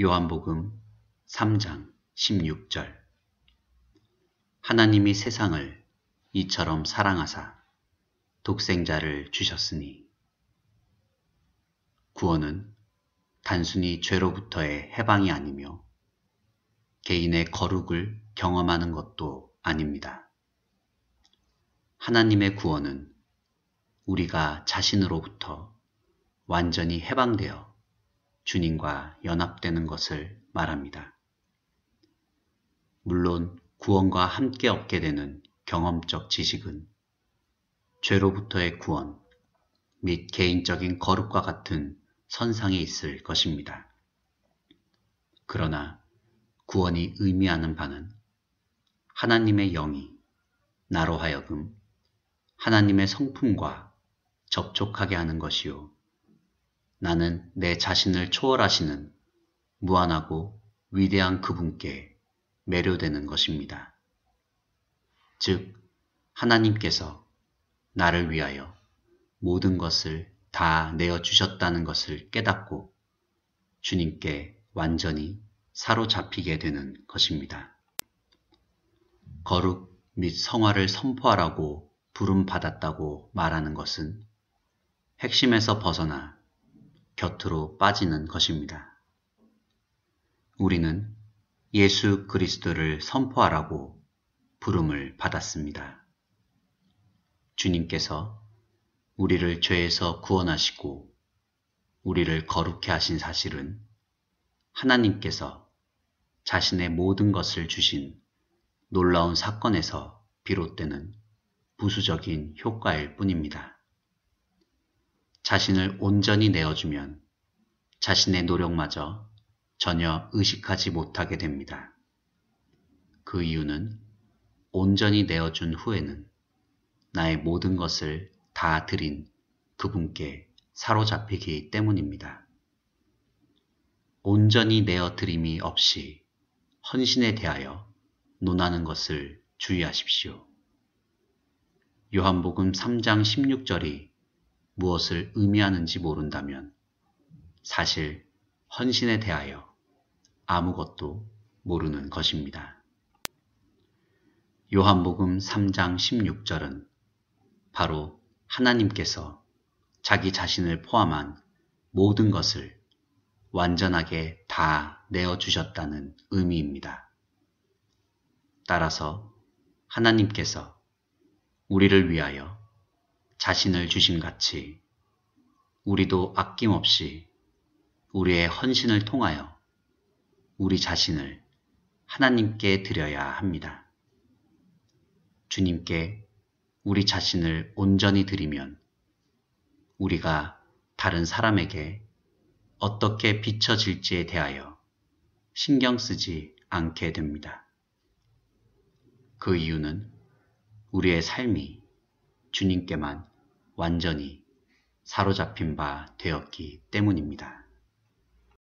요한복음 3장 16절 하나님이 세상을 이처럼 사랑하사 독생자를 주셨으니 구원은 단순히 죄로부터의 해방이 아니며 개인의 거룩을 경험하는 것도 아닙니다. 하나님의 구원은 우리가 자신으로부터 완전히 해방되어 주님과 연합되는 것을 말합니다. 물론 구원과 함께 얻게 되는 경험적 지식은 죄로부터의 구원 및 개인적인 거룩과 같은 선상에 있을 것입니다. 그러나 구원이 의미하는 바는 하나님의 영이 나로 하여금 하나님의 성품과 접촉하게 하는 것이요. 나는 내 자신을 초월하시는 무한하고 위대한 그분께 매료되는 것입니다. 즉, 하나님께서 나를 위하여 모든 것을 다 내어주셨다는 것을 깨닫고 주님께 완전히 사로잡히게 되는 것입니다. 거룩 및 성화를 선포하라고 부름받았다고 말하는 것은 핵심에서 벗어나 곁으로 빠지는 것입니다. 우리는 예수 그리스도를 선포하라고 부름을 받았습니다. 주님께서 우리를 죄에서 구원하시고 우리를 거룩해 하신 사실은 하나님께서 자신의 모든 것을 주신 놀라운 사건에서 비롯되는 부수적인 효과일 뿐입니다. 자신을 온전히 내어주면 자신의 노력마저 전혀 의식하지 못하게 됩니다. 그 이유는 온전히 내어준 후에는 나의 모든 것을 다 드린 그분께 사로잡히기 때문입니다. 온전히 내어 드림이 없이 헌신에 대하여 논하는 것을 주의하십시오. 요한복음 3장 16절이 무엇을 의미하는지 모른다면 사실 헌신에 대하여 아무것도 모르는 것입니다. 요한복음 3장 16절은 바로 하나님께서 자기 자신을 포함한 모든 것을 완전하게 다 내어주셨다는 의미입니다. 따라서 하나님께서 우리를 위하여 자신을 주신 같이 우리도 아낌없이 우리의 헌신을 통하여 우리 자신을 하나님께 드려야 합니다. 주님께 우리 자신을 온전히 드리면 우리가 다른 사람에게 어떻게 비춰질지에 대하여 신경 쓰지 않게 됩니다. 그 이유는 우리의 삶이 주님께만 완전히 사로잡힌 바 되었기 때문입니다.